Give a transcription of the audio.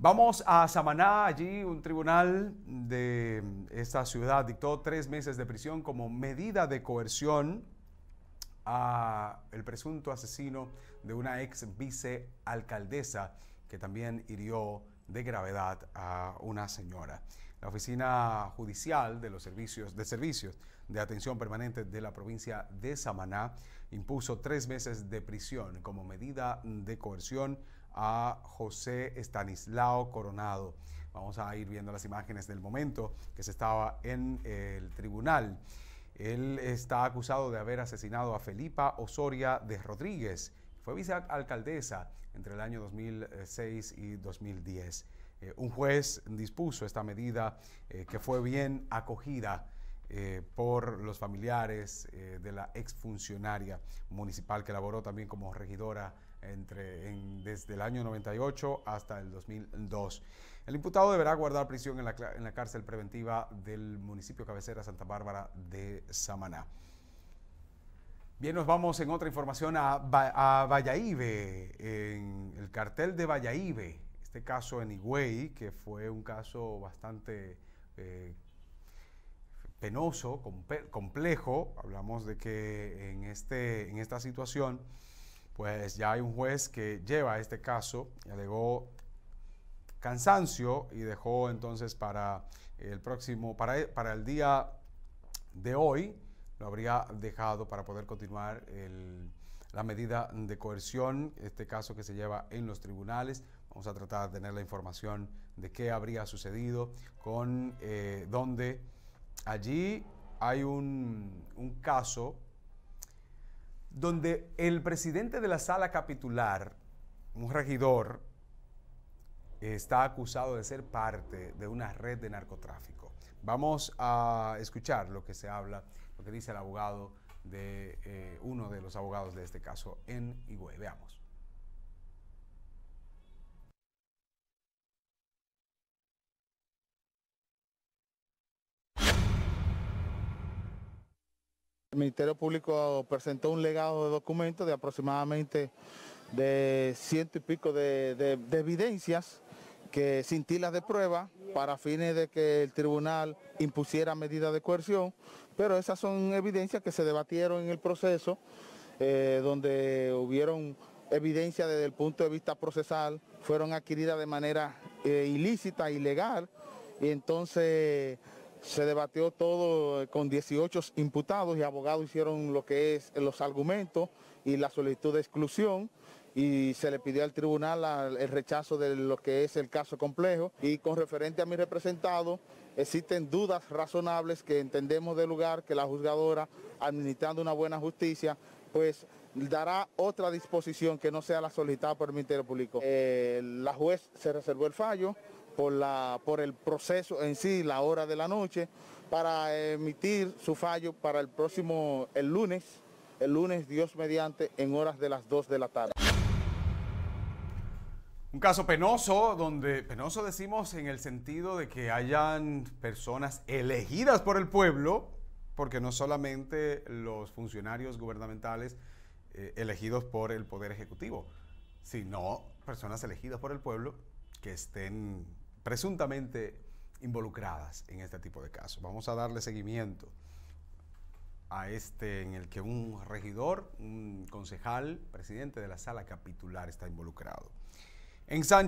Vamos a Samaná, allí un tribunal de esta ciudad dictó tres meses de prisión como medida de coerción a el presunto asesino de una ex vicealcaldesa que también hirió de gravedad a una señora. La Oficina Judicial de los Servicios de Servicios de Atención Permanente de la provincia de Samaná impuso tres meses de prisión como medida de coerción a José Estanislao Coronado. Vamos a ir viendo las imágenes del momento que se estaba en el tribunal. Él está acusado de haber asesinado a Felipa Osoria de Rodríguez. Fue vicealcaldesa entre el año 2006 y 2010. Eh, un juez dispuso esta medida eh, que fue bien acogida eh, por los familiares de la exfuncionaria municipal que laboró también como regidora entre, desde el año 98 hasta el 2002. El imputado deberá guardar prisión en la, cárcel preventiva del municipio cabecera Santa Bárbara de Samaná. Bien, nos vamos en otra información a, a en el cartel de Vallaibe, este caso en Higüey, que fue un caso bastante eh, penoso, complejo. Hablamos de que en, este, en esta situación pues ya hay un juez que lleva este caso, alegó cansancio y dejó entonces para el próximo, para, e, el día de hoy, lo habría dejado para poder continuar la medida de coerción, este caso que se lleva en los tribunales. Vamos a tratar de tener la información de qué habría sucedido con eh, donde allí hay un, un caso donde el presidente de la sala capitular, un regidor, está acusado de ser parte de una red de narcotráfico. Vamos a escuchar lo que se habla, lo que dice el abogado de eh, uno de los abogados de este caso en Higüey. Veamos. El Ministerio Público presentó un legado de documentos de aproximadamente de ciento y pico de, evidencias que cintilas de prueba para fines de que el tribunal impusiera medidas de coerción, pero esas son evidencias que se debatieron en el proceso, eh, donde hubieron evidencia desde el punto de vista procesal, fueron adquiridas de manera ilícita eh, ilícita, ilegal, y entonces se debatió todo eh, con 18 imputados y abogados hicieron lo que es eh, los argumentos y la solicitud de exclusión y se le pidió al tribunal el rechazo de lo que es el caso complejo y con referente a mi representado existen dudas razonables que entendemos de lugar que la juzgadora administrando una buena justicia pues dará otra disposición que no sea la solicitada por el Ministerio Público. Eh, la juez se reservó el fallo, por, por el proceso en sí, la hora de la noche, para emitir su fallo para el próximo, el lunes, el lunes Dios mediante, en horas de las 2 de la tarde. Un caso penoso, donde penoso decimos en el sentido de que hayan personas elegidas por el pueblo, porque no solamente los funcionarios gubernamentales eh, elegidos por el Poder Ejecutivo, sino personas elegidas por el pueblo que estén presuntamente involucradas en este tipo de casos. Vamos a darle seguimiento a este en el que un regidor, un concejal, presidente de la sala capitular está involucrado. En San